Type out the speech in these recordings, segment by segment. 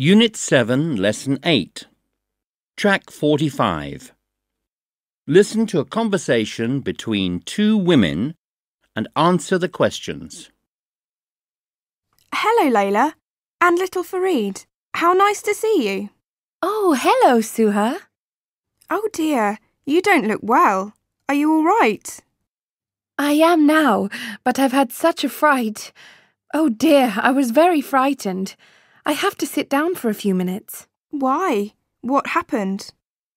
Unit 7, Lesson 8. Track 45. Listen to a conversation between two women and answer the questions. Hello, Layla. And little Farid. How nice to see you. Oh, hello, Suha. Oh, dear. You don't look well. Are you all right? I am now, but I've had such a fright. Oh, dear, I was very frightened. I have to sit down for a few minutes. Why? What happened?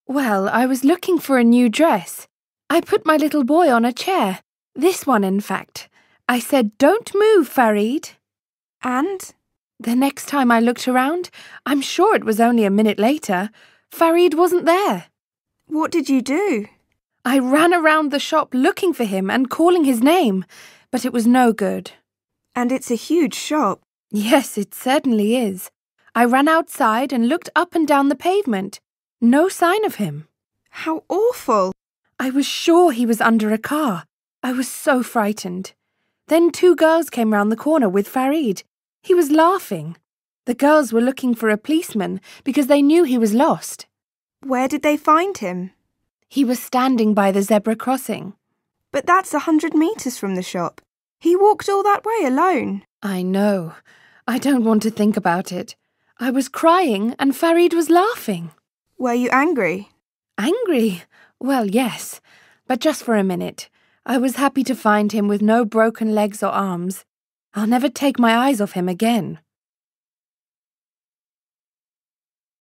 Well, I was looking for a new dress. I put my little boy on a chair. This one, in fact. I said, Don't move, Farid. And? The next time I looked around, I'm sure it was only a minute later, Farid wasn't there. What did you do? I ran around the shop looking for him and calling his name, but it was no good. And it's a huge shop. Yes, it certainly is. I ran outside and looked up and down the pavement. No sign of him. How awful! I was sure he was under a car. I was so frightened. Then two girls came round the corner with Farid. He was laughing. The girls were looking for a policeman because they knew he was lost. Where did they find him? He was standing by the zebra crossing. But that's a hundred metres from the shop. He walked all that way alone. I know. I don't want to think about it. I was crying and Farid was laughing. Were you angry? Angry? Well, yes, but just for a minute. I was happy to find him with no broken legs or arms. I'll never take my eyes off him again.